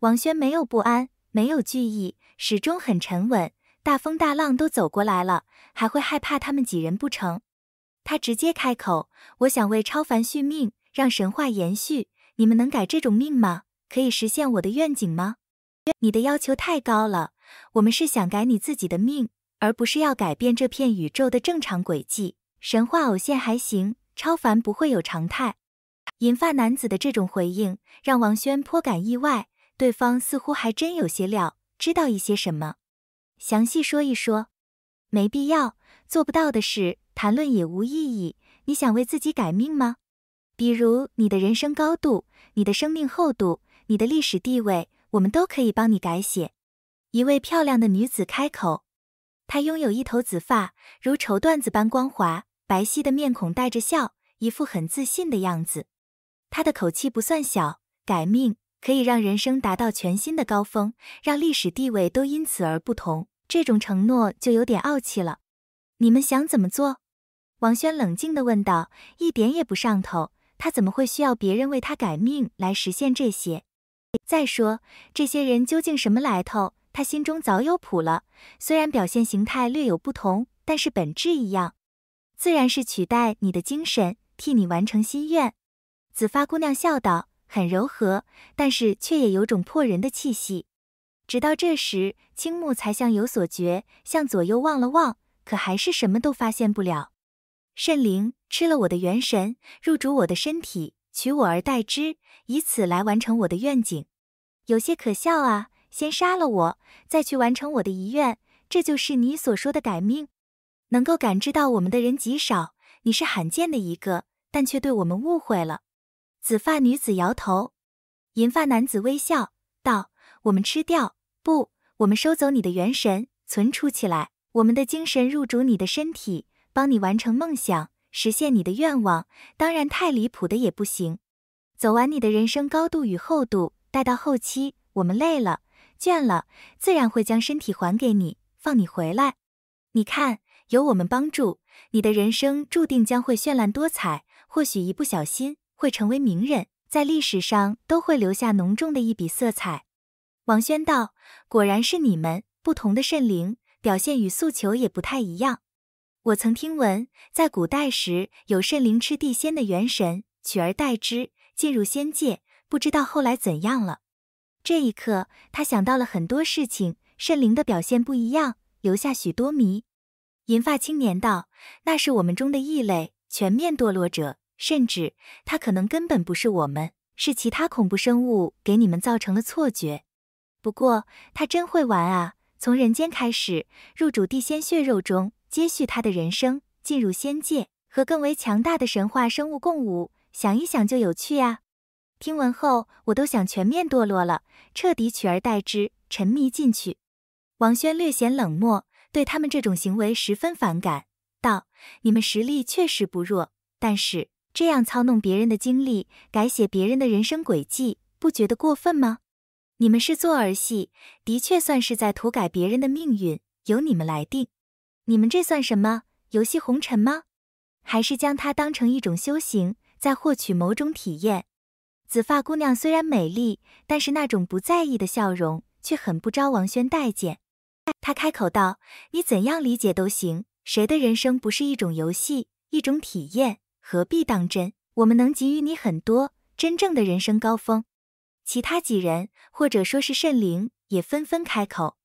王轩没有不安，没有惧意，始终很沉稳。大风大浪都走过来了，还会害怕他们几人不成？他直接开口：“我想为超凡续命，让神话延续。你们能改这种命吗？可以实现我的愿景吗？”你的要求太高了。我们是想改你自己的命，而不是要改变这片宇宙的正常轨迹。神话偶现还行，超凡不会有常态。银发男子的这种回应让王轩颇感意外。对方似乎还真有些料，知道一些什么？详细说一说。没必要，做不到的事谈论也无意义。你想为自己改命吗？比如你的人生高度，你的生命厚度，你的历史地位，我们都可以帮你改写。一位漂亮的女子开口，她拥有一头紫发，如绸缎子般光滑，白皙的面孔带着笑，一副很自信的样子。她的口气不算小，改命。可以让人生达到全新的高峰，让历史地位都因此而不同。这种承诺就有点傲气了。你们想怎么做？王轩冷静地问道，一点也不上头。他怎么会需要别人为他改命来实现这些？再说，这些人究竟什么来头？他心中早有谱了。虽然表现形态略有不同，但是本质一样，自然是取代你的精神，替你完成心愿。紫发姑娘笑道。很柔和，但是却也有种破人的气息。直到这时，青木才像有所觉，向左右望了望，可还是什么都发现不了。圣灵吃了我的元神，入主我的身体，取我而代之，以此来完成我的愿景。有些可笑啊！先杀了我，再去完成我的遗愿，这就是你所说的改命。能够感知到我们的人极少，你是罕见的一个，但却对我们误会了。紫发女子摇头，银发男子微笑道：“我们吃掉不？我们收走你的元神，存储起来。我们的精神入主你的身体，帮你完成梦想，实现你的愿望。当然，太离谱的也不行。走完你的人生高度与厚度，待到后期，我们累了、倦了，自然会将身体还给你，放你回来。你看，有我们帮助，你的人生注定将会绚烂多彩。或许一不小心……”会成为名人，在历史上都会留下浓重的一笔色彩。王轩道：“果然是你们，不同的圣灵表现与诉求也不太一样。我曾听闻，在古代时有圣灵吃地仙的元神，取而代之，进入仙界，不知道后来怎样了。”这一刻，他想到了很多事情。圣灵的表现不一样，留下许多谜。银发青年道：“那是我们中的异类，全面堕落者。”甚至他可能根本不是我们，是其他恐怖生物给你们造成了错觉。不过他真会玩啊！从人间开始，入主地仙血肉中，接续他的人生，进入仙界，和更为强大的神话生物共舞，想一想就有趣啊！听闻后，我都想全面堕落了，彻底取而代之，沉迷进去。王轩略显冷漠，对他们这种行为十分反感，道：“你们实力确实不弱，但是。”这样操弄别人的经历，改写别人的人生轨迹，不觉得过分吗？你们是做儿戏，的确算是在涂改别人的命运，由你们来定。你们这算什么游戏红尘吗？还是将它当成一种修行，在获取某种体验？紫发姑娘虽然美丽，但是那种不在意的笑容却很不招王轩待见。他开口道：“你怎样理解都行，谁的人生不是一种游戏，一种体验？”何必当真？我们能给予你很多真正的人生高峰。其他几人，或者说是圣灵，也纷纷开口。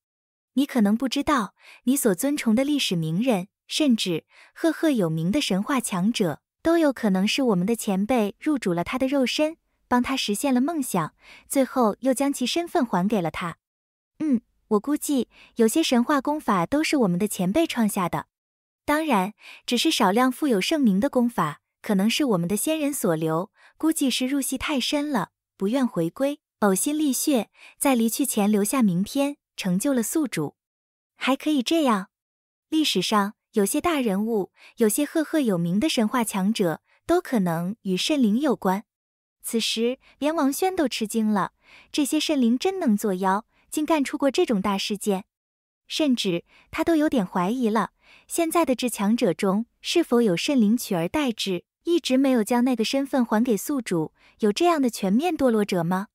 你可能不知道，你所尊崇的历史名人，甚至赫赫有名的神话强者，都有可能是我们的前辈入主了他的肉身，帮他实现了梦想，最后又将其身份还给了他。嗯，我估计有些神话功法都是我们的前辈创下的，当然，只是少量富有盛名的功法。可能是我们的先人所留，估计是入戏太深了，不愿回归，呕心沥血，在离去前留下名篇，成就了宿主，还可以这样。历史上有些大人物，有些赫赫有名的神话强者，都可能与圣灵有关。此时，连王轩都吃惊了：这些圣灵真能作妖，竟干出过这种大事件，甚至他都有点怀疑了。现在的至强者中，是否有圣灵取而代之？一直没有将那个身份还给宿主，有这样的全面堕落者吗？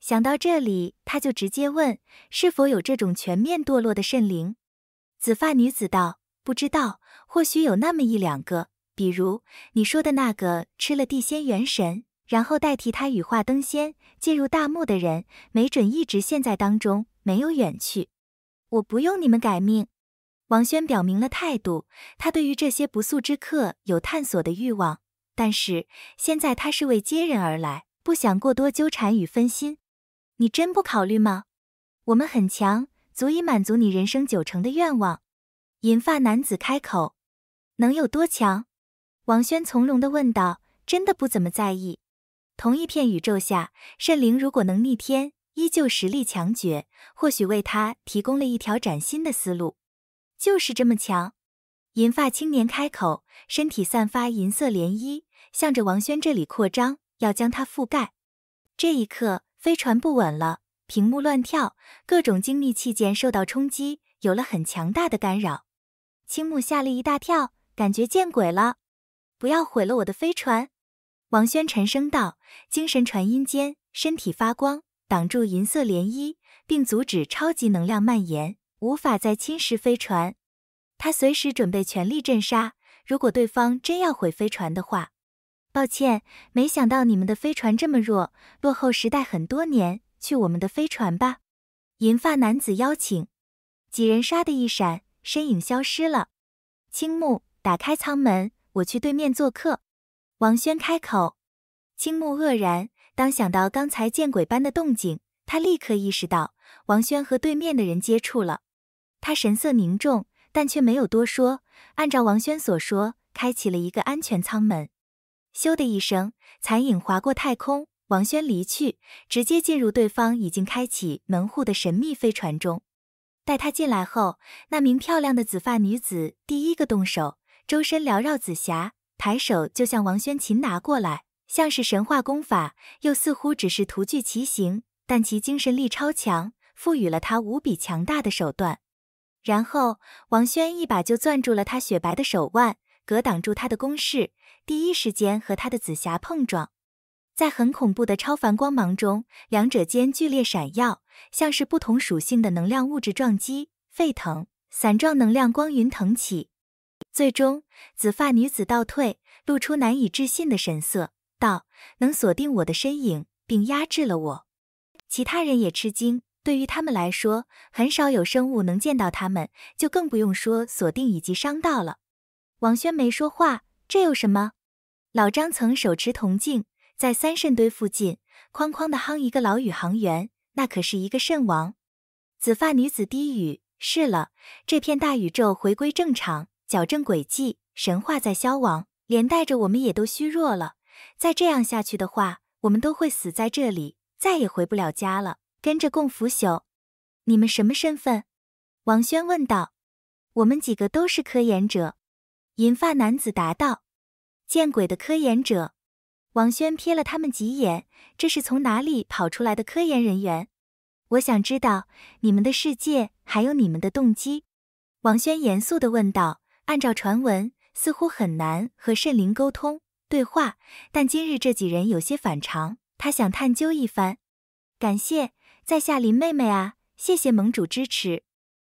想到这里，他就直接问：“是否有这种全面堕落的圣灵？”紫发女子道：“不知道，或许有那么一两个，比如你说的那个吃了地仙元神，然后代替他羽化登仙，进入大墓的人，没准一直陷在当中，没有远去。”我不用你们改命。王轩表明了态度，他对于这些不速之客有探索的欲望。但是现在他是为接人而来，不想过多纠缠与分心。你真不考虑吗？我们很强，足以满足你人生九成的愿望。银发男子开口：“能有多强？”王轩从容的问道：“真的不怎么在意。”同一片宇宙下，圣灵如果能逆天，依旧实力强绝，或许为他提供了一条崭新的思路。就是这么强。银发青年开口，身体散发银色涟漪。向着王轩这里扩张，要将它覆盖。这一刻，飞船不稳了，屏幕乱跳，各种精密器件受到冲击，有了很强大的干扰。青木吓了一大跳，感觉见鬼了！不要毁了我的飞船！王轩沉声道，精神传音间，身体发光，挡住银色涟漪，并阻止超级能量蔓延，无法再侵蚀飞船。他随时准备全力镇杀，如果对方真要毁飞船的话。抱歉，没想到你们的飞船这么弱，落后时代很多年。去我们的飞船吧。银发男子邀请，几人唰的一闪，身影消失了。青木打开舱门，我去对面做客。王轩开口。青木愕然，当想到刚才见鬼般的动静，他立刻意识到王轩和对面的人接触了。他神色凝重，但却没有多说。按照王轩所说，开启了一个安全舱门。咻的一声，残影划过太空，王轩离去，直接进入对方已经开启门户的神秘飞船中。待他进来后，那名漂亮的紫发女子第一个动手，周身缭绕紫霞，抬手就向王轩擒拿过来，像是神话功法，又似乎只是徒具其形，但其精神力超强，赋予了他无比强大的手段。然后，王轩一把就攥住了他雪白的手腕，格挡住他的攻势。第一时间和他的紫霞碰撞，在很恐怖的超凡光芒中，两者间剧烈闪耀，像是不同属性的能量物质撞击、沸腾，散状能量光云腾起。最终，紫发女子倒退，露出难以置信的神色，道：“能锁定我的身影，并压制了我。”其他人也吃惊，对于他们来说，很少有生物能见到他们，就更不用说锁定以及伤到了。王轩没说话。这有什么？老张曾手持铜镜，在三肾堆附近哐哐的夯一个老宇航员，那可是一个肾王。紫发女子低语：“是了，这片大宇宙回归正常，矫正轨迹，神话在消亡，连带着我们也都虚弱了。再这样下去的话，我们都会死在这里，再也回不了家了，跟着共腐朽。”你们什么身份？王轩问道。我们几个都是科研者。银发男子答道：“见鬼的科研者！”王轩瞥了他们几眼，这是从哪里跑出来的科研人员？我想知道你们的世界，还有你们的动机。”王轩严肃的问道：“按照传闻，似乎很难和圣灵沟通对话，但今日这几人有些反常，他想探究一番。”“感谢在下林妹妹啊，谢谢盟主支持。”